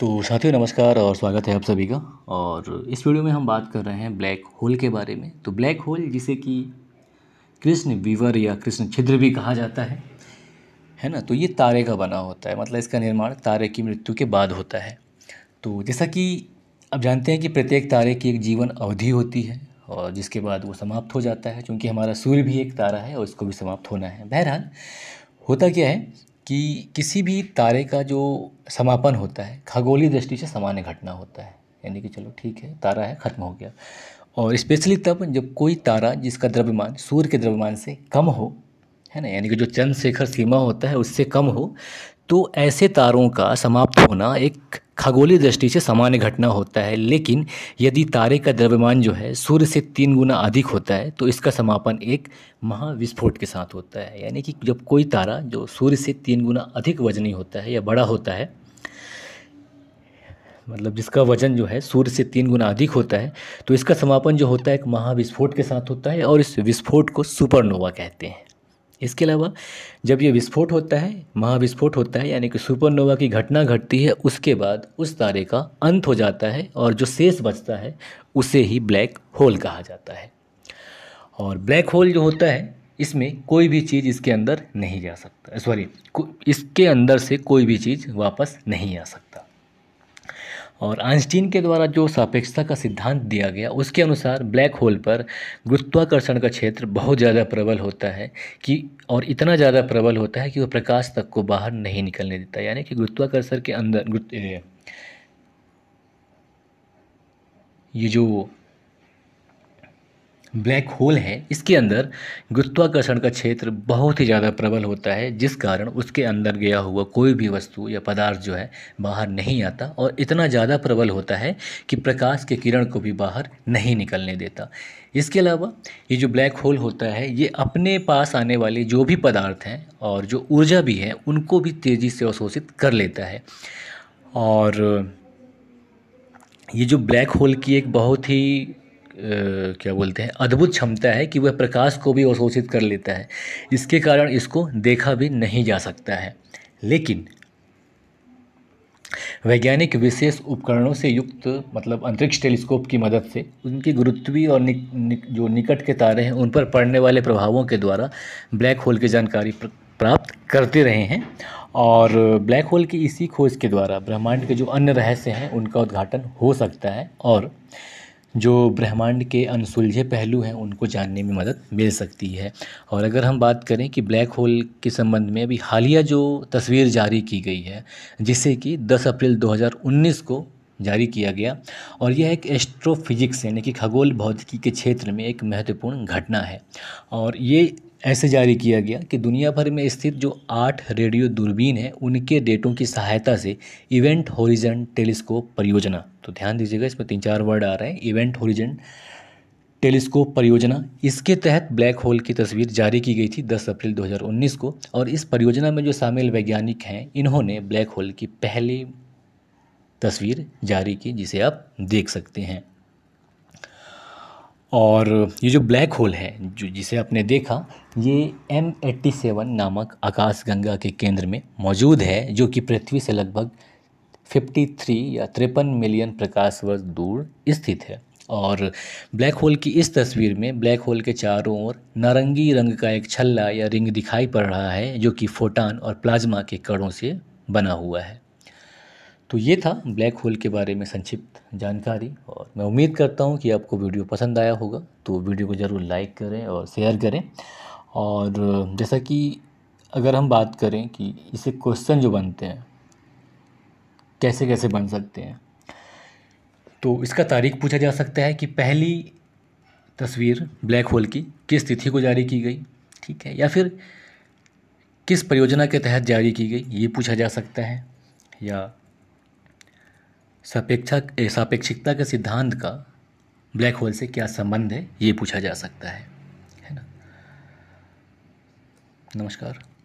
तो साथियों नमस्कार और स्वागत है आप सभी का और इस वीडियो में हम बात कर रहे हैं ब्लैक होल के बारे में तो ब्लैक होल जिसे कि कृष्ण विवर या कृष्ण छिद्र भी कहा जाता है है ना तो ये तारे का बना होता है मतलब इसका निर्माण तारे की मृत्यु के बाद होता है तो जैसा कि आप जानते हैं कि प्रत्येक तारे की एक जीवन अवधि होती है और जिसके बाद वो समाप्त हो जाता है क्योंकि हमारा सूर्य भी एक तारा है और इसको भी समाप्त होना है बहरहाल होता क्या है कि किसी भी तारे का जो समापन होता है खगोलीय दृष्टि से सामान्य घटना होता है यानी कि चलो ठीक है तारा है ख़त्म हो गया और स्पेशली तब जब कोई तारा जिसका द्रव्यमान सूर्य के द्रव्यमान से कम हो है ना यानी कि जो चंद्रशेखर सीमा होता है उससे कम हो तो ऐसे तारों का समाप्त होना एक खगोलीय दृष्टि से सामान्य घटना होता है लेकिन यदि तारे का द्रव्यमान जो है सूर्य से तीन गुना अधिक होता है तो इसका समापन एक महाविस्फोट के साथ होता है यानी कि जब कोई तारा जो सूर्य से तीन गुना अधिक वजनी होता है या बड़ा होता है मतलब जिसका वजन जो है सूर्य से तीन गुना अधिक होता है तो इसका समापन जो होता है एक महाविस्फोट के साथ होता है और इस विस्फोट को सुपरनोवा कहते हैं इसके अलावा जब ये विस्फोट होता है महाविस्फोट होता है यानी कि सुपरनोवा की घटना घटती है उसके बाद उस तारे का अंत हो जाता है और जो शेष बचता है उसे ही ब्लैक होल कहा जाता है और ब्लैक होल जो होता है इसमें कोई भी चीज़ इसके अंदर नहीं जा सकता सॉरी इसके अंदर से कोई भी चीज़ वापस नहीं आ सकती और आइंस्टीन के द्वारा जो सापेक्षता का सिद्धांत दिया गया उसके अनुसार ब्लैक होल पर गुरुत्वाकर्षण का क्षेत्र बहुत ज़्यादा प्रबल होता है कि और इतना ज़्यादा प्रबल होता है कि वह प्रकाश तक को बाहर नहीं निकलने देता यानी कि गुरुत्वाकर्षण के अंदर ये जो ब्लैक होल है इसके अंदर गुरुत्वाकर्षण का क्षेत्र बहुत ही ज़्यादा प्रबल होता है जिस कारण उसके अंदर गया हुआ कोई भी वस्तु या पदार्थ जो है बाहर नहीं आता और इतना ज़्यादा प्रबल होता है कि प्रकाश के किरण को भी बाहर नहीं निकलने देता इसके अलावा ये जो ब्लैक होल होता है ये अपने पास आने वाले जो भी पदार्थ हैं और जो ऊर्जा भी है उनको भी तेज़ी से अवशोषित कर लेता है और ये जो ब्लैक होल की एक बहुत ही क्या बोलते हैं अद्भुत क्षमता है कि वह प्रकाश को भी अवशोषित कर लेता है इसके कारण इसको देखा भी नहीं जा सकता है लेकिन वैज्ञानिक विशेष उपकरणों से युक्त मतलब अंतरिक्ष टेलीस्कोप की मदद से उनकी गुरुत्वी और निक, निक, जो निकट के तारे हैं उन पर पड़ने वाले प्रभावों के द्वारा ब्लैक होल की जानकारी प्राप्त करते रहे हैं और ब्लैक होल की इसी खोज के द्वारा ब्रह्मांड के जो अन्य रहस्य हैं उनका उद्घाटन हो सकता है और जो ब्रह्मांड के अनसुलझे पहलू हैं उनको जानने में मदद मिल सकती है और अगर हम बात करें कि ब्लैक होल के संबंध में अभी हालिया जो तस्वीर जारी की गई है जिसे कि 10 अप्रैल 2019 को जारी किया गया और यह एक एस्ट्रोफिजिक्स यानी कि खगोल भौतिकी के क्षेत्र में एक महत्वपूर्ण घटना है और ये ऐसे जारी किया गया कि दुनिया भर में स्थित जो आठ रेडियो दूरबीन हैं उनके डेटों की सहायता से इवेंट होरिजन टेलीस्कोप परियोजना तो ध्यान दीजिएगा इसमें तीन चार वर्ड आ रहे हैं इवेंट होरिजन टेलीस्कोप परियोजना इसके तहत ब्लैक होल की तस्वीर जारी की गई थी 10 अप्रैल 2019 को और इस परियोजना में जो शामिल वैज्ञानिक हैं इन्होंने ब्लैक होल की पहली तस्वीर जारी की जिसे आप देख सकते हैं और ये जो ब्लैक होल है जो जिसे आपने देखा ये एम एट्टी सेवन नामक आकाशगंगा के केंद्र में मौजूद है जो कि पृथ्वी से लगभग 53 या तिरपन मिलियन प्रकाश वर्ष दूर स्थित है और ब्लैक होल की इस तस्वीर में ब्लैक होल के चारों ओर नारंगी रंग का एक छल्ला या रिंग दिखाई पड़ रहा है जो कि फोटान और प्लाज्मा के कणों से बना हुआ है तो ये था ब्लैक होल के बारे में संक्षिप्त जानकारी और मैं उम्मीद करता हूँ कि आपको वीडियो पसंद आया होगा तो वीडियो को ज़रूर लाइक करें और शेयर करें और जैसा कि अगर हम बात करें कि इसे क्वेश्चन जो बनते हैं कैसे कैसे बन सकते हैं तो इसका तारीख पूछा जा सकता है कि पहली तस्वीर ब्लैक होल की किस तिथि को जारी की गई ठीक है या फिर किस परियोजना के तहत जारी की गई ये पूछा जा सकता है या सापेक्षा सापेक्षिकता के सिद्धांत का ब्लैक होल से क्या संबंध है ये पूछा जा सकता है है ना नमस्कार